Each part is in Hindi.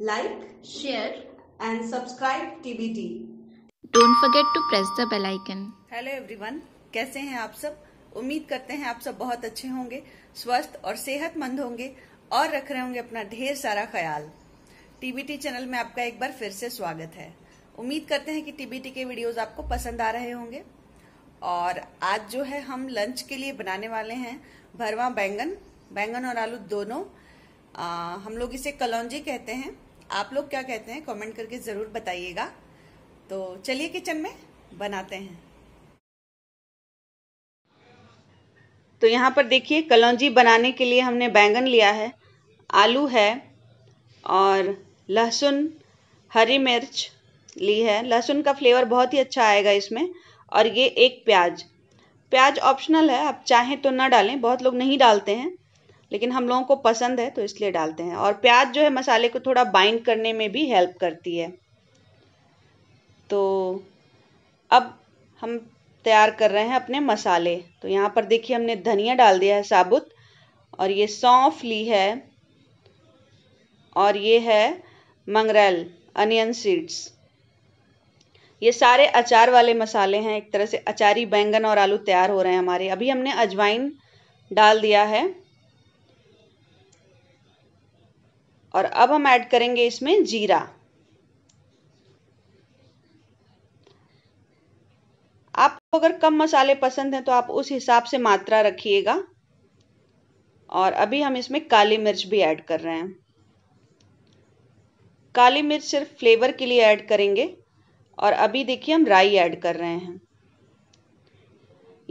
like, share, and subscribe TBT. Don't forget to press the bell icon. Hello everyone, कैसे हैं आप सब उम्मीद करते हैं आप सब बहुत अच्छे होंगे स्वस्थ और सेहतमंद होंगे और रख रहे होंगे अपना ढेर सारा ख्याल टीबीटी चैनल में आपका एक बार फिर से स्वागत है उम्मीद करते हैं कि टीबीटी के वीडियोस आपको पसंद आ रहे होंगे और आज जो है हम लंच के लिए बनाने वाले हैं भरवा बैंगन बैंगन और आलू दोनों आ, हम लोग इसे कलौजी कहते हैं आप लोग क्या कहते हैं कमेंट करके ज़रूर बताइएगा तो चलिए किचन में बनाते हैं तो यहाँ पर देखिए कलौजी बनाने के लिए हमने बैंगन लिया है आलू है और लहसुन हरी मिर्च ली है लहसुन का फ्लेवर बहुत ही अच्छा आएगा इसमें और ये एक प्याज प्याज ऑप्शनल है आप चाहें तो ना डालें बहुत लोग नहीं डालते हैं लेकिन हम लोगों को पसंद है तो इसलिए डालते हैं और प्याज जो है मसाले को थोड़ा बाइंड करने में भी हेल्प करती है तो अब हम तैयार कर रहे हैं अपने मसाले तो यहाँ पर देखिए हमने धनिया डाल दिया है साबुत और ये सौंफ ली है और ये है मंगरेल अनियन सीड्स ये सारे अचार वाले मसाले हैं एक तरह से अचारी बैंगन और आलू तैयार हो रहे हैं हमारे अभी हमने अजवाइन डाल दिया है और अब हम ऐड करेंगे इसमें जीरा आपको अगर कम मसाले पसंद हैं तो आप उस हिसाब से मात्रा रखिएगा और अभी हम इसमें काली मिर्च भी ऐड कर रहे हैं काली मिर्च सिर्फ फ्लेवर के लिए ऐड करेंगे और अभी देखिए हम राई ऐड कर रहे हैं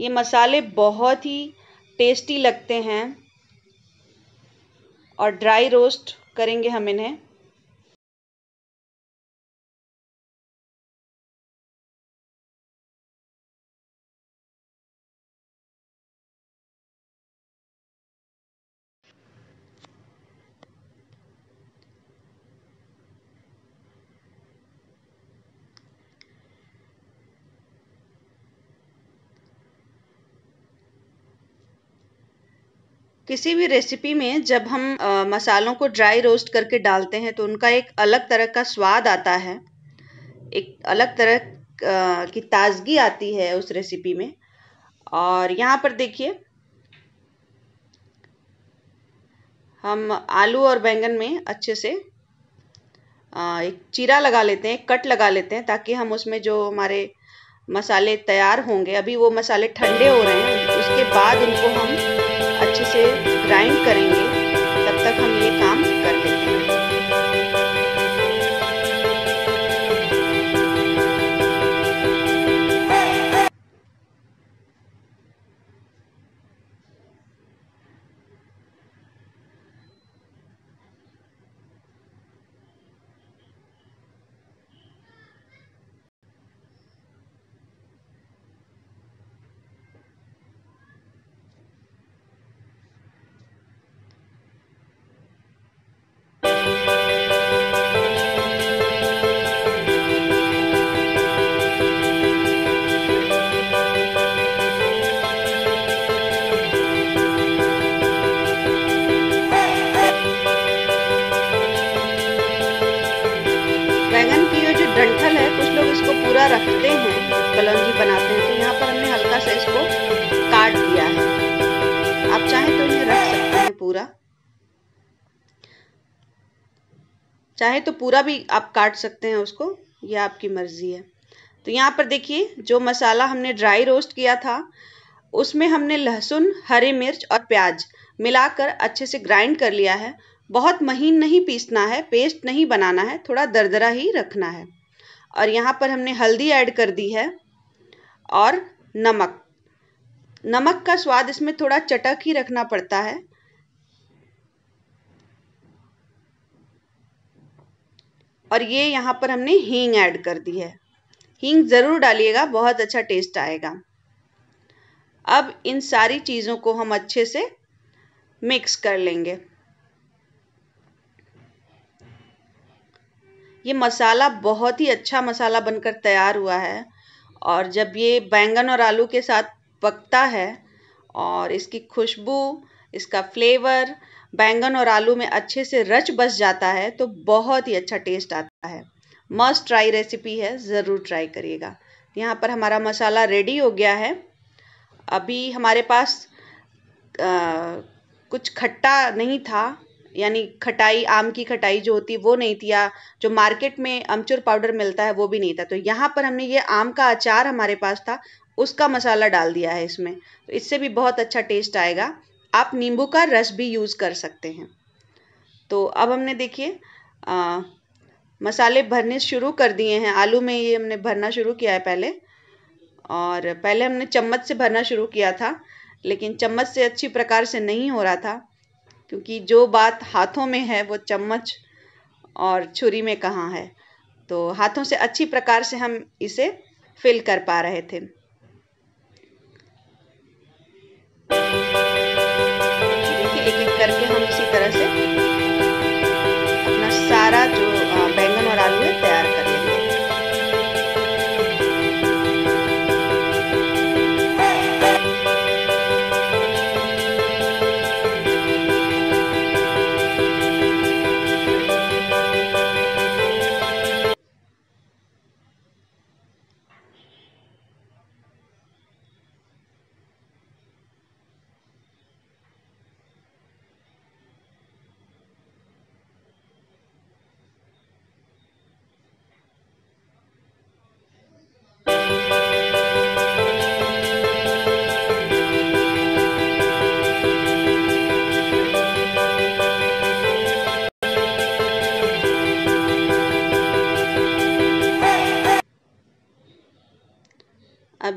ये मसाले बहुत ही टेस्टी लगते हैं और ड्राई रोस्ट करेंगे हम इन्हें किसी भी रेसिपी में जब हम आ, मसालों को ड्राई रोस्ट करके डालते हैं तो उनका एक अलग तरह का स्वाद आता है एक अलग तरह आ, की ताजगी आती है उस रेसिपी में और यहाँ पर देखिए हम आलू और बैंगन में अच्छे से एक चीरा लगा लेते हैं कट लगा लेते हैं ताकि हम उसमें जो हमारे मसाले तैयार होंगे अभी वो मसाले ठंडे हो रहे हैं उसके बाद उनको हम से ग्राइंड करेंगे तब तक हम ये काम पूरा रखते हैं कलौजी बनाते हैं तो यहाँ पर हमने हल्का सा इसको काट दिया है आप चाहें तो इन्हें रख सकते हैं पूरा चाहे तो पूरा भी आप काट सकते हैं उसको ये आपकी मर्जी है तो यहाँ पर देखिए जो मसाला हमने ड्राई रोस्ट किया था उसमें हमने लहसुन हरी मिर्च और प्याज मिलाकर अच्छे से ग्राइंड कर लिया है बहुत महीन नहीं पीसना है पेस्ट नहीं बनाना है थोड़ा दरदरा ही रखना है और यहाँ पर हमने हल्दी ऐड कर दी है और नमक नमक का स्वाद इसमें थोड़ा चटक ही रखना पड़ता है और ये यहाँ पर हमने हींग ऐड कर दी है हींग ज़रूर डालिएगा बहुत अच्छा टेस्ट आएगा अब इन सारी चीज़ों को हम अच्छे से मिक्स कर लेंगे ये मसाला बहुत ही अच्छा मसाला बनकर तैयार हुआ है और जब ये बैंगन और आलू के साथ पकता है और इसकी खुशबू इसका फ्लेवर बैंगन और आलू में अच्छे से रच बस जाता है तो बहुत ही अच्छा टेस्ट आता है मस्ट ट्राई रेसिपी है ज़रूर ट्राई करिएगा यहाँ पर हमारा मसाला रेडी हो गया है अभी हमारे पास आ, कुछ खट्टा नहीं था यानी खटाई आम की खटाई जो होती वो नहीं थी या जो मार्केट में अमचूर पाउडर मिलता है वो भी नहीं था तो यहाँ पर हमने ये आम का अचार हमारे पास था उसका मसाला डाल दिया है इसमें तो इससे भी बहुत अच्छा टेस्ट आएगा आप नींबू का रस भी यूज़ कर सकते हैं तो अब हमने देखिए मसाले भरने शुरू कर दिए हैं आलू में ये हमने भरना शुरू किया है पहले और पहले हमने चम्मच से भरना शुरू किया था लेकिन चम्मच से अच्छी प्रकार से नहीं हो रहा था क्योंकि जो बात हाथों में है वो चम्मच और छुरी में कहाँ है तो हाथों से अच्छी प्रकार से हम इसे फिल कर पा रहे थे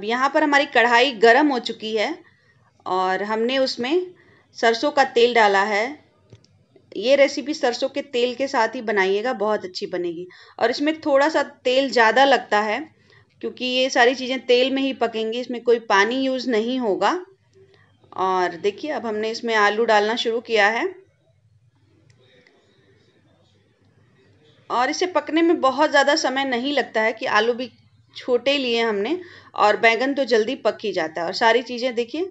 यहाँ पर हमारी कढ़ाई गर्म हो चुकी है और हमने उसमें सरसों का तेल डाला है ये रेसिपी सरसों के तेल के साथ ही बनाइएगा बहुत अच्छी बनेगी और इसमें थोड़ा सा तेल ज़्यादा लगता है क्योंकि ये सारी चीज़ें तेल में ही पकेंगी इसमें कोई पानी यूज़ नहीं होगा और देखिए अब हमने इसमें आलू डालना शुरू किया है और इसे पकने में बहुत ज़्यादा समय नहीं लगता है कि आलू भी छोटे लिए हमने और बैंगन तो जल्दी पक ही जाता है और सारी चीज़ें देखिए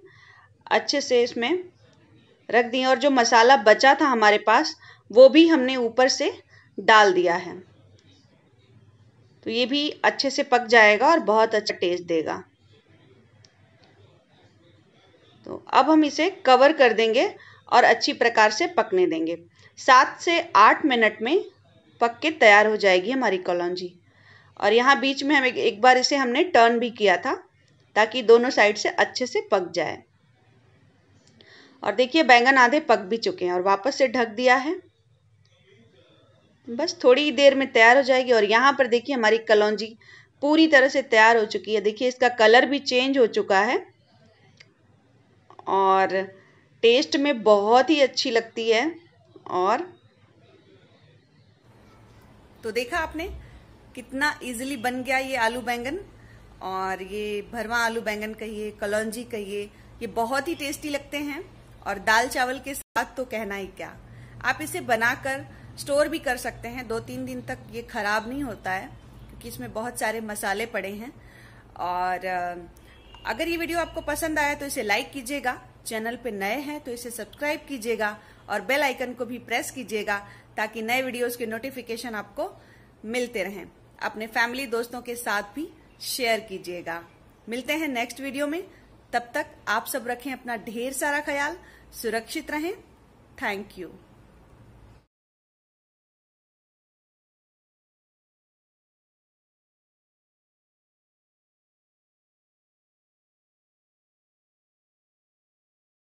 अच्छे से इसमें रख दी और जो मसाला बचा था हमारे पास वो भी हमने ऊपर से डाल दिया है तो ये भी अच्छे से पक जाएगा और बहुत अच्छा टेस्ट देगा तो अब हम इसे कवर कर देंगे और अच्छी प्रकार से पकने देंगे सात से आठ मिनट में पक के तैयार हो जाएगी हमारी कॉलोजी और यहाँ बीच में हम एक, बार इसे हमने टर्न भी किया था ताकि दोनों साइड से अच्छे से पक जाए और देखिए बैंगन आधे पक भी चुके हैं और वापस से ढक दिया है बस थोड़ी ही देर में तैयार हो जाएगी और यहाँ पर देखिए हमारी कलौजी पूरी तरह से तैयार हो चुकी है देखिए इसका कलर भी चेंज हो चुका है और टेस्ट में बहुत ही अच्छी लगती है और तो देखा आपने कितना इजिली बन गया ये आलू बैंगन और ये भरवा आलू बैंगन कहिए कलौजी कहिए ये बहुत ही टेस्टी लगते हैं और दाल चावल के साथ तो कहना ही क्या आप इसे बनाकर स्टोर भी कर सकते हैं दो तीन दिन तक ये खराब नहीं होता है क्योंकि इसमें बहुत सारे मसाले पड़े हैं और अगर ये वीडियो आपको पसंद आया तो इसे लाइक कीजिएगा चैनल पे नए हैं तो इसे सब्सक्राइब कीजिएगा और बेल आइकन को भी प्रेस कीजिएगा ताकि नए वीडियोस के नोटिफिकेशन आपको मिलते रहें अपने फैमिली दोस्तों के साथ भी शेयर कीजिएगा मिलते हैं नेक्स्ट वीडियो में तब तक आप सब रखें अपना ढेर सारा ख्याल सुरक्षित रहें थैंक यू